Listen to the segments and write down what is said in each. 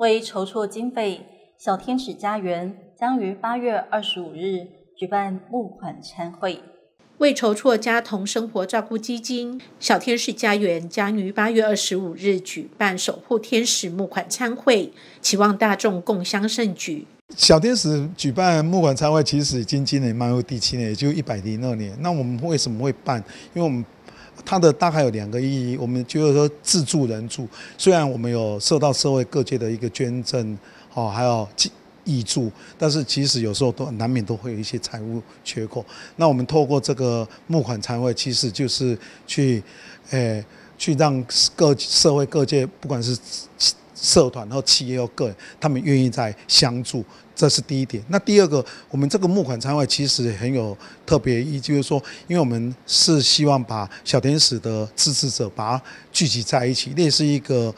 为筹措经费，小天使家园将于八月二十五日举办募款参会。为筹措家童生活照顾基金，小天使家园将于八月二十五日举办守护天使募款参会，期望大众共襄盛举。小天使举办募款参会，其实已经今年迈入第七年，也就一百零二年。那我们为什么会办？因为我们它的大概有两个意义，我们就是说自助人助，虽然我们有受到社会各界的一个捐赠，哦，还有义助，但是其实有时候都难免都会有一些财务缺口。那我们透过这个募款单会，其实就是去，诶，去让各社会各界，不管是。社团、和企业、然个人，他们愿意在相助，这是第一点。那第二个，我们这个募款参会其实很有特别意义，就是说，因为我们是希望把小天使的支持者把它聚集在一起，那是一个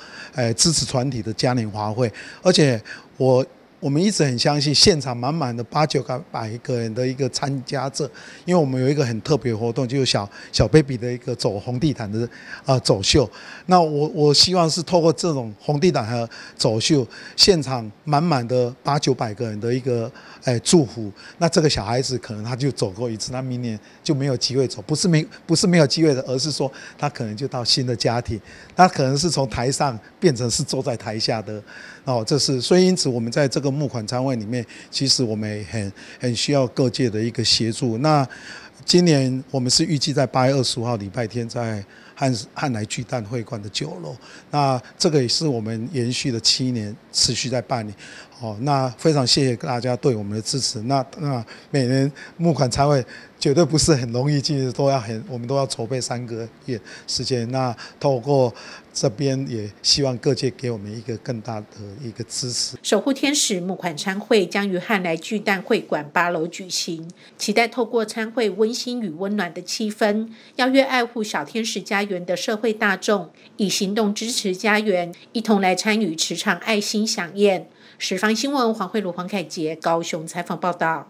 支持团体的嘉年华会，而且我。我们一直很相信现场满满的八九百个人的一个参加者，因为我们有一个很特别活动，就是小小 baby 的一个走红地毯的啊走秀。那我我希望是透过这种红地毯和走秀，现场满满的八九百个人的一个哎祝福。那这个小孩子可能他就走过一次，他明年就没有机会走，不是没不是没有机会的，而是说他可能就到新的家庭，他可能是从台上变成是坐在台下的哦。这是所以因此我们在这个。募款餐会里面，其实我们很很需要各界的一个协助。那今年我们是预计在八月二十五号礼拜天，在汉汉来巨蛋会馆的酒楼。那这个也是我们延续了七年，持续在办理。哦，那非常谢谢大家对我们的支持。那那每年募款餐会。绝对不是很容易，其实都要很，我们都要筹备三个月时间。那透过这边，也希望各界给我们一个更大的一个支持。守护天使募款参会将于汉来巨蛋会馆八楼举行，期待透过参会温馨与温暖的气氛，邀约爱护小天使家园的社会大众，以行动支持家园，一同来参与磁场爱心响宴。十方新闻黄慧如、黄凯杰高雄采访报道。